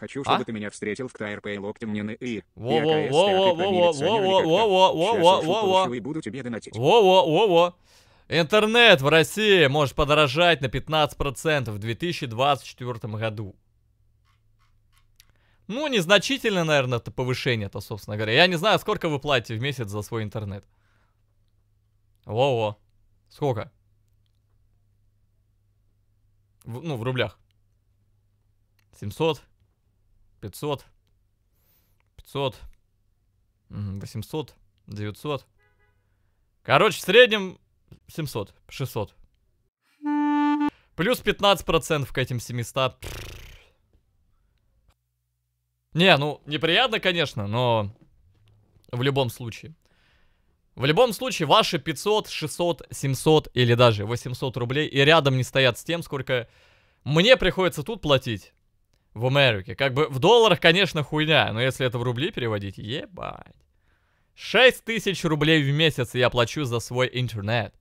Хочу, а? чтобы а? ты меня встретил в КТРП локтем не на И. Во-во-во-во-во-во-во-во-во-во-во-во. И буду тебе донатить. Во-во-во-во. Интернет в России может подорожать на 15% в 2024 году. Ну, незначительно, наверное, это повышение-то, собственно говоря. Я не знаю, сколько вы платите в месяц за свой интернет. Во-во. Сколько? В, ну, в рублях. 700. 500, 500, 800, 900. Короче, в среднем 700, 600. Плюс 15% к этим 700. Не, ну, неприятно, конечно, но в любом случае. В любом случае, ваши 500, 600, 700 или даже 800 рублей и рядом не стоят с тем, сколько мне приходится тут платить в Америке. Как бы в долларах, конечно, хуйня, но если это в рубли переводить, ебать. 6 тысяч рублей в месяц я плачу за свой интернет.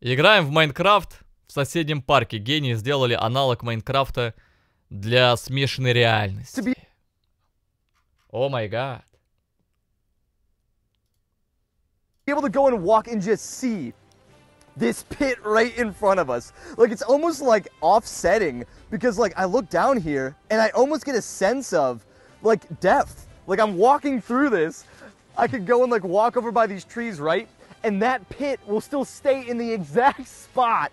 Играем в Майнкрафт в соседнем парке. Гении сделали аналог Майнкрафта для смешанной реальности. О май гад. able to go and walk and just see this pit right in front of us. Like it's almost like offsetting because like I look down here and I almost get a sense of like depth. Like I'm walking through this. I could go and like walk over by these trees, right? And that pit will still stay in the exact spot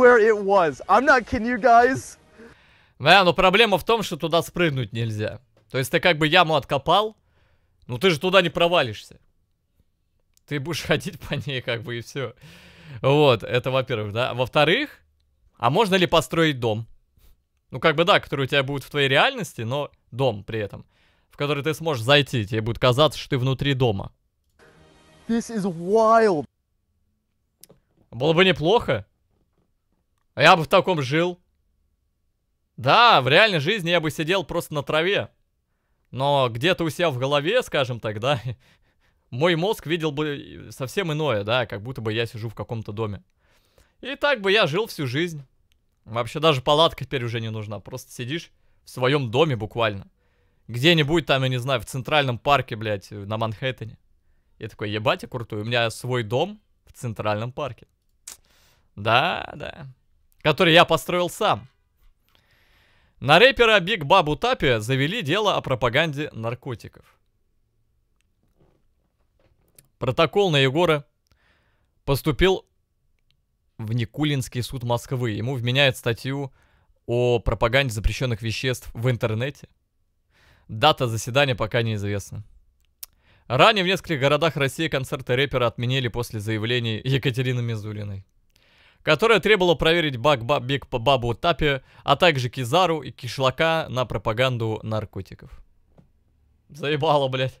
where it was. I'm not kidding you guys. Да, но проблема в том, что туда спрыгнуть нельзя. То есть ты как бы яму откопал, но ты же туда не провалишься. Ты будешь ходить по ней как бы и все. Вот, это во-первых, да. Во-вторых, а можно ли построить дом? Ну, как бы да, который у тебя будет в твоей реальности, но дом при этом, в который ты сможешь зайти, тебе будет казаться, что ты внутри дома. This is wild. Было бы неплохо. А я бы в таком жил. Да, в реальной жизни я бы сидел просто на траве. Но где-то у себя в голове, скажем так, да, мой мозг видел бы э, совсем иное, да, как будто бы я сижу в каком-то доме. И так бы я жил всю жизнь. Вообще даже палатка теперь уже не нужна, просто сидишь в своем доме буквально. Где-нибудь там, я не знаю, в центральном парке, блядь, э, на Манхэттене. Я такой, ебать, я крутой, у меня свой дом в центральном парке. Да, да. Который я построил сам. На рэпера Биг Бабу Тапи завели дело о пропаганде наркотиков. Протокол на Егора поступил в Никулинский суд Москвы. Ему вменяют статью о пропаганде запрещенных веществ в интернете. Дата заседания пока неизвестна. Ранее в нескольких городах России концерты рэпера отменили после заявлений Екатерины Мизулиной, которая требовала проверить баг -ба Биг по Бабу Тапе, а также Кизару и Кишлака на пропаганду наркотиков. Заебало, блядь.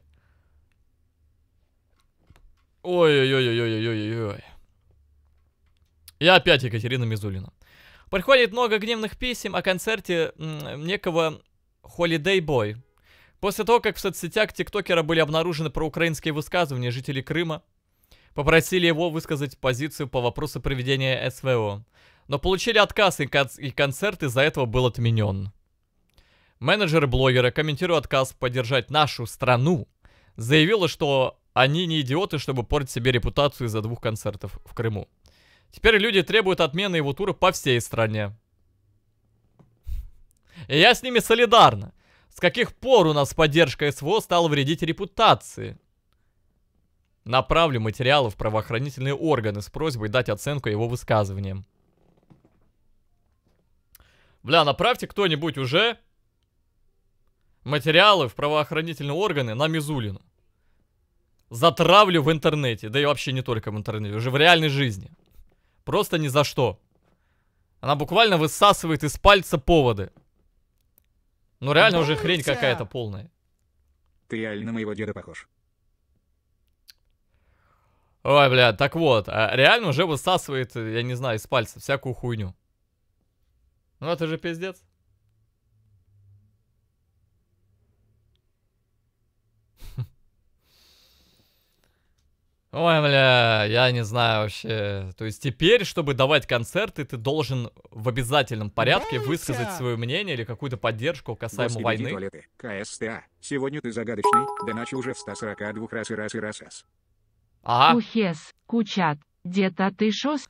Ой-ой-ой-ой-ой-ой-ой. И опять Екатерина Мизулина. Приходит много гневных писем о концерте некого Holiday Boy. После того, как в соцсетях тиктокера были обнаружены проукраинские высказывания жителей Крыма, попросили его высказать позицию по вопросу проведения СВО. Но получили отказ, и, конц и концерт из-за этого был отменен. Менеджер блогера, комментируя отказ поддержать нашу страну, заявила, что они не идиоты, чтобы портить себе репутацию из-за двух концертов в Крыму. Теперь люди требуют отмены его тура по всей стране. И я с ними солидарна. С каких пор у нас поддержка СВО стала вредить репутации? Направлю материалы в правоохранительные органы с просьбой дать оценку его высказываниям. Бля, направьте кто-нибудь уже материалы в правоохранительные органы на Мизулину затравлю в интернете. Да и вообще не только в интернете, уже в реальной жизни. Просто ни за что. Она буквально высасывает из пальца поводы. Ну реально Думайте. уже хрень какая-то полная. Ты реально моего деда похож. Ой, блядь, так вот, а реально уже высасывает, я не знаю, из пальца всякую хуйню. Ну это же пиздец. Ой, бля, я не знаю вообще. То есть теперь, чтобы давать концерты, ты должен в обязательном порядке Нравится. высказать а. свое мнение или какую-то поддержку касаемо Господи, войны. Туалеты. КСТА. Сегодня ты загадочный, да начал уже в 142 раз и раз и раз. раз. А. Кухес, кучат, где-то а ты шос.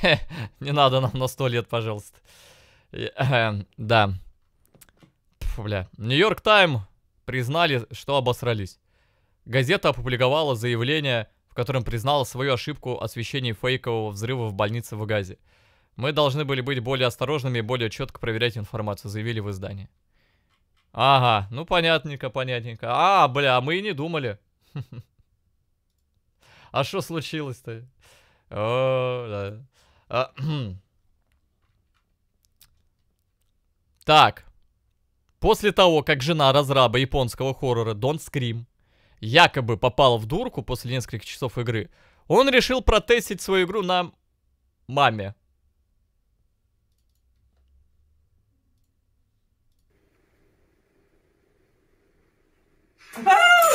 не надо нам на сто лет, пожалуйста. Эм, да. Фу, бля. Нью-Йорк Тайм признали, что обосрались. Газета опубликовала заявление котором признала свою ошибку о освещении фейкового взрыва в больнице в Газе. Мы должны были быть более осторожными и более четко проверять информацию, заявили в издании. Ага, ну понятненько, понятненько. А, бля, а мы и не думали. А что случилось-то? А, так. После того, как жена разраба японского хоррора Don't Scream якобы попал в дурку после нескольких часов игры, он решил протестить свою игру на маме.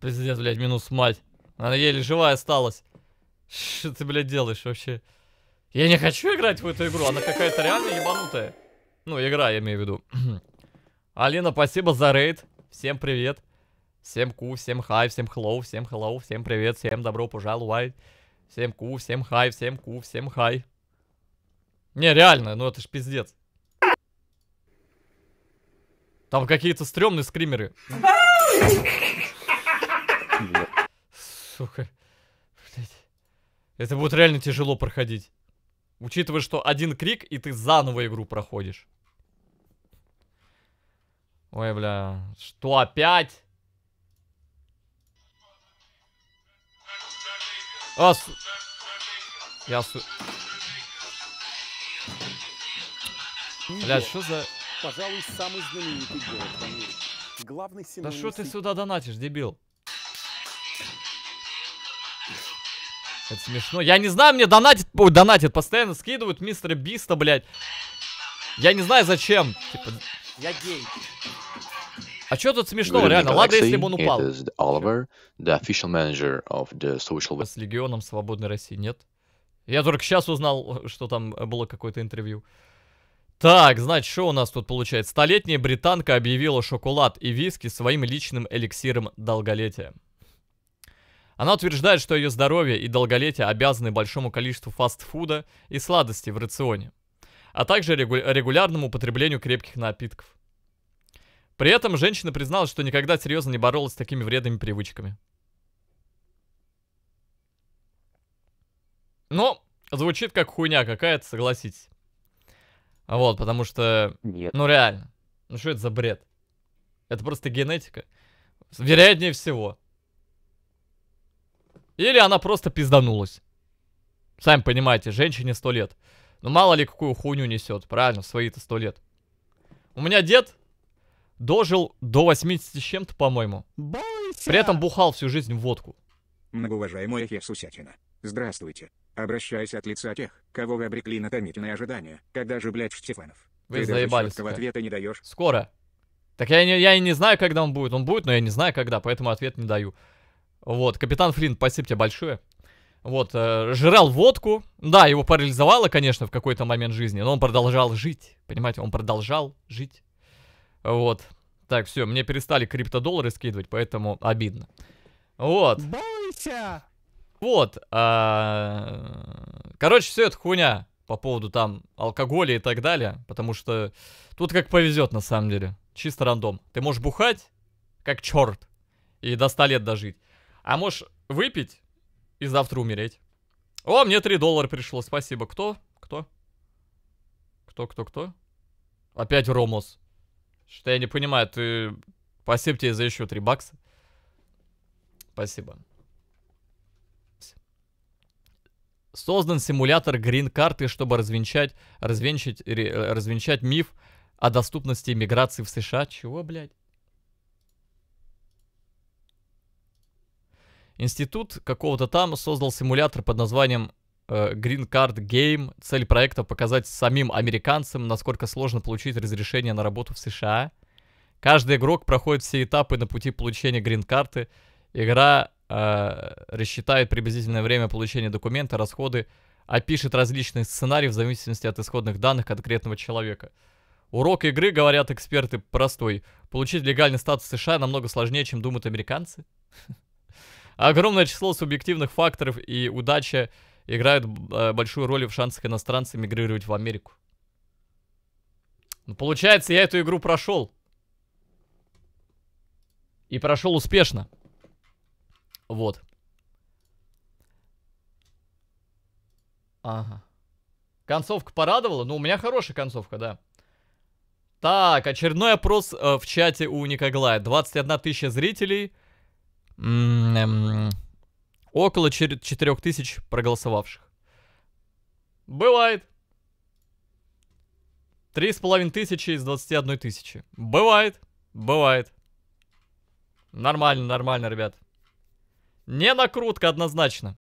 Пиздец, блядь, минус мать. Она еле живая осталась. Что ты, блядь, делаешь вообще? Я не хочу играть в эту игру, она какая-то реально ебанутая. Ну, игра, я имею в виду. Алина, спасибо за рейд. Всем привет. Всем ку, всем хай, всем хлоу, всем хлоу, всем привет, всем добро пожаловать. Всем ку, всем хай, всем ку, всем хай. Не, реально, ну это ж пиздец. Там какие-то стрёмные скримеры. Сука. Блять. Это будет реально тяжело проходить. Учитывая, что один крик, и ты заново игру проходишь. Ой, бля, что опять? А, с... Я су... Бля, что за... Пожалуй, самый знаменитый город Главный Да что ты сюда донатишь, дебил? Это смешно. Я не знаю, мне донатит, ой, донатит, постоянно скидывают мистера Биста, блядь. Я не знаю зачем. Типа... Я гей. А что тут смешного, реально? Ладно, если бы он упал. Oliver, the of the social... А с Легионом Свободной России, нет? Я только сейчас узнал, что там было какое-то интервью. Так, значит, что у нас тут получается? Столетняя британка объявила шоколад и виски своим личным эликсиром долголетия. Она утверждает, что ее здоровье и долголетие обязаны большому количеству фастфуда и сладостей в рационе, а также регулярному употреблению крепких напитков. При этом женщина призналась, что никогда серьезно не боролась с такими вредными привычками. Но ну, звучит как хуйня какая-то, согласитесь. Вот, потому что... Нет. Ну реально. Ну что это за бред? Это просто генетика. Вероятнее всего. Или она просто пизданулась. Сами понимаете, женщине сто лет. Ну мало ли какую хуйню несет, правильно, свои-то сто лет. У меня дед дожил до 80 с чем-то, по-моему. При этом бухал всю жизнь в водку. Многоуважаемая Хесусятина, здравствуйте. Обращаюсь от лица тех, кого вы обрекли на томительные ожидания. Когда же, блядь, Штефанов? Вы Ты заебались. Даже ответа не даешь. Скоро. Так я, не, я и не знаю, когда он будет. Он будет, но я не знаю, когда, поэтому ответ не даю. Вот, капитан Флинн, спасибо тебе большое. Вот, э, жрал водку. Да, его парализовало, конечно, в какой-то момент жизни, но он продолжал жить. Понимаете, он продолжал жить. Вот. Так, все, мне перестали криптодоллары скидывать, поэтому обидно. Вот. Бойся! Вот. А... Короче, все это хуйня по поводу там алкоголя и так далее, потому что тут как повезет на самом деле. Чисто рандом. Ты можешь бухать, как черт, и до 100 лет дожить. А можешь выпить и завтра умереть. О, мне 3 доллара пришло, спасибо. Кто? Кто? Кто, кто, кто? Опять Ромос. Что я не понимаю, ты... Спасибо тебе за еще 3 бакса. Спасибо. Создан симулятор грин-карты, чтобы развенчать, развенчать, развенчать миф о доступности иммиграции в США. Чего, блядь? Институт какого-то там создал симулятор под названием э, Green Card Game. Цель проекта показать самим американцам, насколько сложно получить разрешение на работу в США. Каждый игрок проходит все этапы на пути получения грин-карты. Игра э, рассчитает приблизительное время получения документа, расходы, опишет различные сценарии в зависимости от исходных данных конкретного человека. Урок игры, говорят эксперты, простой. Получить легальный статус США намного сложнее, чем думают американцы. Огромное число субъективных факторов и удача играют э, большую роль в шансах иностранцев мигрировать в Америку. Но ну, получается, я эту игру прошел. И прошел успешно. Вот. Ага. Концовка порадовала? Ну, у меня хорошая концовка, да. Так, очередной опрос э, в чате у Никоглая. 21 тысяча зрителей. Эм, около 4000 проголосовавших. Бывает. Три с половиной тысячи из 21 тысячи. Бывает. Бывает. Нормально, нормально, ребят. Не накрутка однозначно.